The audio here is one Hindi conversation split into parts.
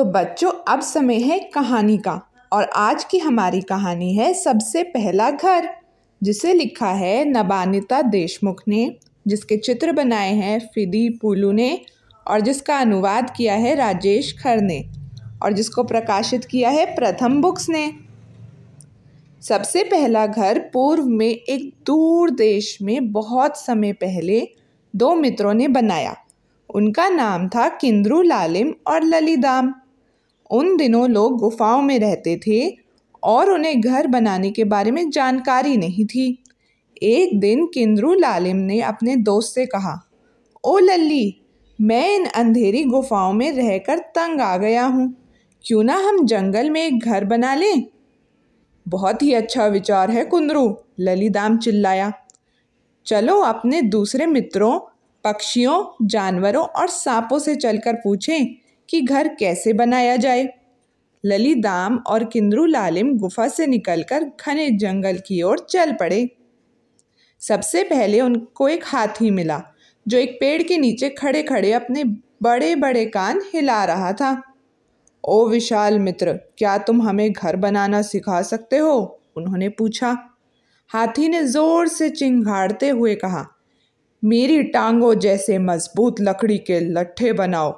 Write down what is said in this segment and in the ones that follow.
तो बच्चों अब समय है कहानी का और आज की हमारी कहानी है सबसे पहला घर जिसे लिखा है नबानिता देशमुख ने जिसके चित्र बनाए हैं फिदी पुलू ने और जिसका अनुवाद किया है राजेश खर ने और जिसको प्रकाशित किया है प्रथम बुक्स ने सबसे पहला घर पूर्व में एक दूर देश में बहुत समय पहले दो मित्रों ने बनाया उनका नाम था किंद्रू लालिम और ललिदाम उन दिनों लोग गुफाओं में रहते थे और उन्हें घर बनाने के बारे में जानकारी नहीं थी एक दिन किंद्रू लालिम ने अपने दोस्त से कहा ओ लल्ली मैं इन अंधेरी गुफाओं में रहकर तंग आ गया हूँ क्यों ना हम जंगल में एक घर बना लें बहुत ही अच्छा विचार है कुंद्रू ललीदाम चिल्लाया चलो अपने दूसरे मित्रों पक्षियों जानवरों और सांपों से चलकर पूछें कि घर कैसे बनाया जाए लली दाम और किंद्रू लालिम गुफा से निकलकर घने जंगल की ओर चल पड़े सबसे पहले उनको एक हाथी मिला जो एक पेड़ के नीचे खड़े खड़े अपने बड़े बड़े कान हिला रहा था ओ विशाल मित्र क्या तुम हमें घर बनाना सिखा सकते हो उन्होंने पूछा हाथी ने ज़ोर से चिंघाड़ते हुए कहा मेरी टांगों जैसे मजबूत लकड़ी के लट्ठे बनाओ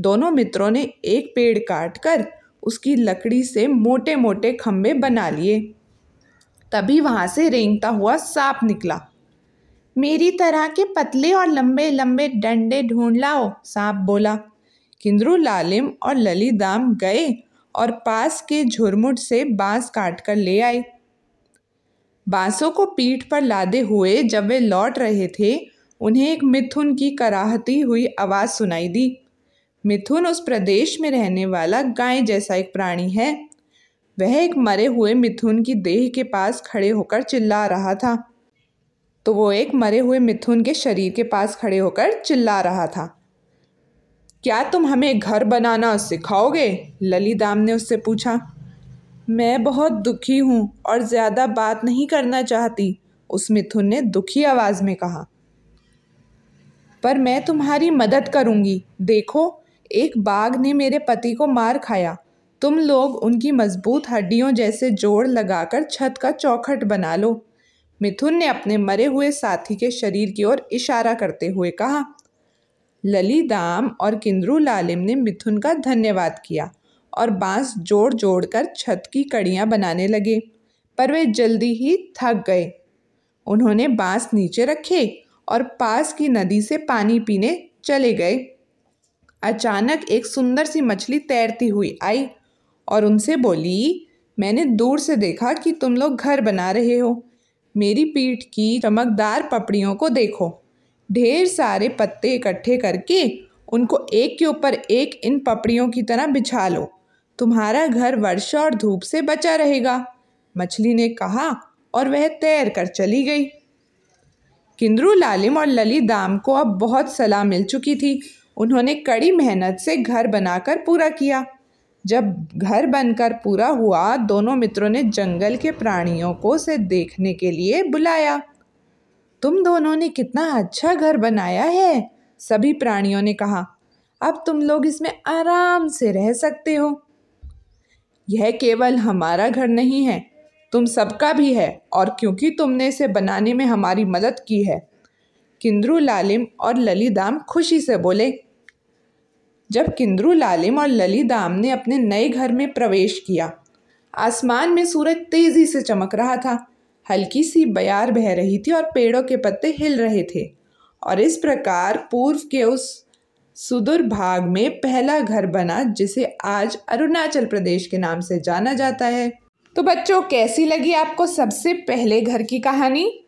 दोनों मित्रों ने एक पेड़ काट कर उसकी लकड़ी से मोटे मोटे खम्भे बना लिए तभी वहाँ से रेंगता हुआ सांप निकला मेरी तरह के पतले और लंबे लंबे डंडे ढूंढ लाओ सांप बोला किंद्रू लालिम और दाम गए और पास के झुरमुट से बांस काट कर ले आए बांसों को पीठ पर लादे हुए जब वे लौट रहे थे उन्हें एक मिथुन की कराहती हुई आवाज़ सुनाई दी मिथुन उस प्रदेश में रहने वाला गाय जैसा एक प्राणी है वह एक मरे हुए मिथुन की देह के पास खड़े होकर चिल्ला रहा था तो वो एक मरे हुए मिथुन के शरीर के पास खड़े होकर चिल्ला रहा था क्या तुम हमें घर बनाना सिखाओगे ललीदाम ने उससे पूछा मैं बहुत दुखी हूँ और ज़्यादा बात नहीं करना चाहती उस मिथुन ने दुखी आवाज़ में कहा पर मैं तुम्हारी मदद करूँगी देखो एक बाघ ने मेरे पति को मार खाया तुम लोग उनकी मजबूत हड्डियों जैसे जोड़ लगाकर छत का चौखट बना लो मिथुन ने अपने मरे हुए साथी के शरीर की ओर इशारा करते हुए कहा लली दाम और किंद्रू लालिम ने मिथुन का धन्यवाद किया और बांस जोड़ जोड़ कर छत की कड़ियाँ बनाने लगे पर वे जल्दी ही थक गए उन्होंने बांस नीचे रखे और पास की नदी से पानी पीने चले गए अचानक एक सुंदर सी मछली तैरती हुई आई और उनसे बोली मैंने दूर से देखा कि तुम लोग घर बना रहे हो मेरी पीठ की चमकदार पपड़ियों को देखो ढेर सारे पत्ते इकट्ठे करके उनको एक के ऊपर एक इन पपड़ियों की तरह बिछा लो तुम्हारा घर वर्षा और धूप से बचा रहेगा मछली ने कहा और वह तैर कर चली गई किंद्रू लालिम और लली दाम को अब बहुत सलाह मिल चुकी थी उन्होंने कड़ी मेहनत से घर बनाकर पूरा किया जब घर बनकर पूरा हुआ दोनों मित्रों ने जंगल के प्राणियों को से देखने के लिए बुलाया तुम दोनों ने कितना अच्छा घर बनाया है सभी प्राणियों ने कहा अब तुम लोग इसमें आराम से रह सकते हो यह केवल हमारा घर नहीं है तुम सबका भी है और क्योंकि तुमने इसे बनाने में हमारी मदद की है किंद्रू लालिम और ललिदाम खुशी से बोले जब किंद्रू लालिम और दाम ने अपने नए घर में प्रवेश किया आसमान में सूरज तेज़ी से चमक रहा था हल्की सी बयार बह रही थी और पेड़ों के पत्ते हिल रहे थे और इस प्रकार पूर्व के उस सुदूर भाग में पहला घर बना जिसे आज अरुणाचल प्रदेश के नाम से जाना जाता है तो बच्चों कैसी लगी आपको सबसे पहले घर की कहानी